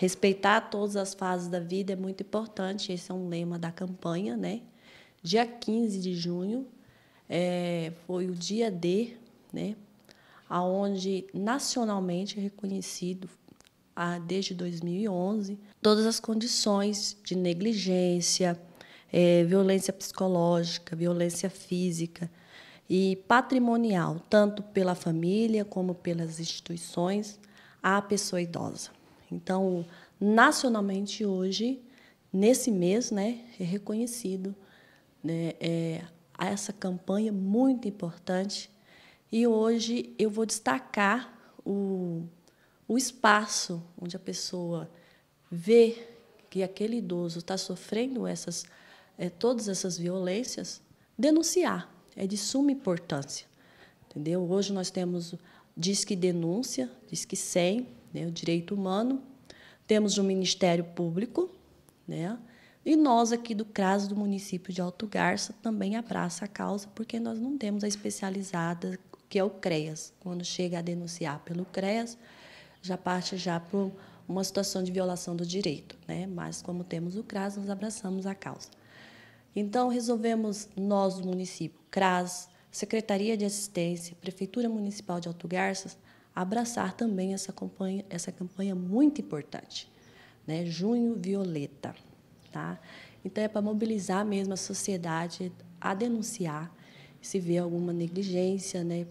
Respeitar todas as fases da vida é muito importante, esse é um lema da campanha, né? Dia 15 de junho é, foi o dia D, né? Aonde nacionalmente é reconhecido desde 2011 todas as condições de negligência, é, violência psicológica, violência física e patrimonial, tanto pela família como pelas instituições, à pessoa idosa. Então, nacionalmente hoje, nesse mês, né, é reconhecido né, é, essa campanha muito importante. E hoje eu vou destacar o, o espaço onde a pessoa vê que aquele idoso está sofrendo essas, é, todas essas violências, denunciar é de suma importância, entendeu? Hoje nós temos diz que denúncia, diz que 100, né, o direito humano, temos um Ministério Público, né, e nós aqui do CRAS do município de Alto Garça também abraça a causa, porque nós não temos a especializada que é o CREAS. Quando chega a denunciar pelo CREAS, já parte já para uma situação de violação do direito, né? Mas como temos o CRAS, nós abraçamos a causa. Então resolvemos nós do município, CRAS, Secretaria de Assistência, Prefeitura Municipal de Alto Garças, abraçar também essa campanha, essa campanha muito importante, né? Junho Violeta, tá? Então é para mobilizar mesmo a sociedade a denunciar se vê alguma negligência, né?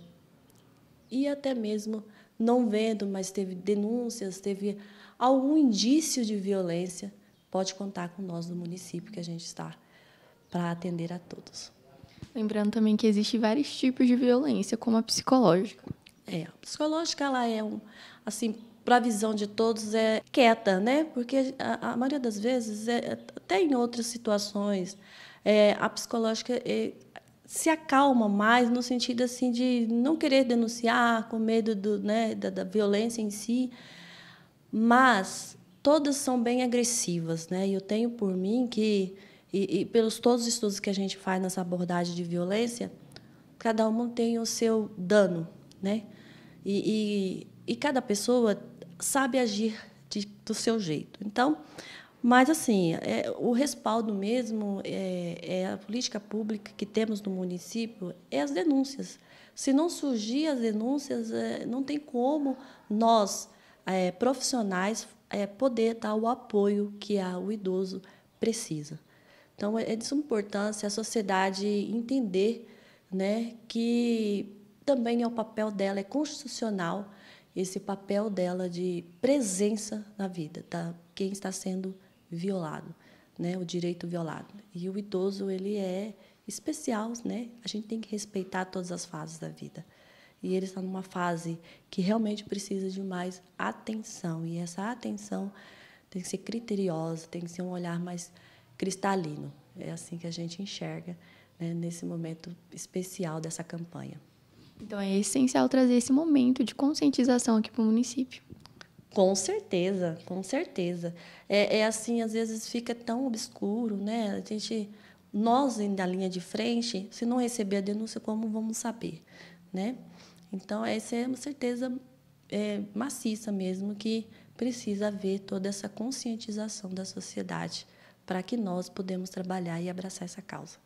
E até mesmo não vendo, mas teve denúncias, teve algum indício de violência, pode contar com nós do município que a gente está para atender a todos. Lembrando também que existe vários tipos de violência, como a psicológica. É, a psicológica ela é um, assim, para a visão de todos é quieta, né? Porque a, a maioria das vezes é, é, até em outras situações é, a psicológica é, se acalma mais no sentido assim de não querer denunciar com medo do, né, da, da violência em si, mas todas são bem agressivas, né? E eu tenho por mim que e, e, pelos todos os estudos que a gente faz nessa abordagem de violência, cada um tem o seu dano, né? E, e, e cada pessoa sabe agir de, do seu jeito. Então, mas assim, é, o respaldo mesmo é, é, a política pública que temos no município é as denúncias. Se não surgir as denúncias, é, não tem como nós é, profissionais é, poder dar o apoio que a, o idoso precisa. Então é, é de suma importância a sociedade entender, né, que também é o papel dela, é constitucional esse papel dela de presença na vida, tá? quem está sendo violado, né? o direito violado. E o idoso ele é especial, né? a gente tem que respeitar todas as fases da vida. E ele está numa fase que realmente precisa de mais atenção, e essa atenção tem que ser criteriosa, tem que ser um olhar mais cristalino. É assim que a gente enxerga né? nesse momento especial dessa campanha. Então é essencial trazer esse momento de conscientização aqui para o município. Com certeza, com certeza. É, é, assim, às vezes fica tão obscuro, né? A gente, nós da linha de frente, se não receber a denúncia, como vamos saber, né? Então essa é uma certeza é, maciça mesmo que precisa haver toda essa conscientização da sociedade para que nós podemos trabalhar e abraçar essa causa.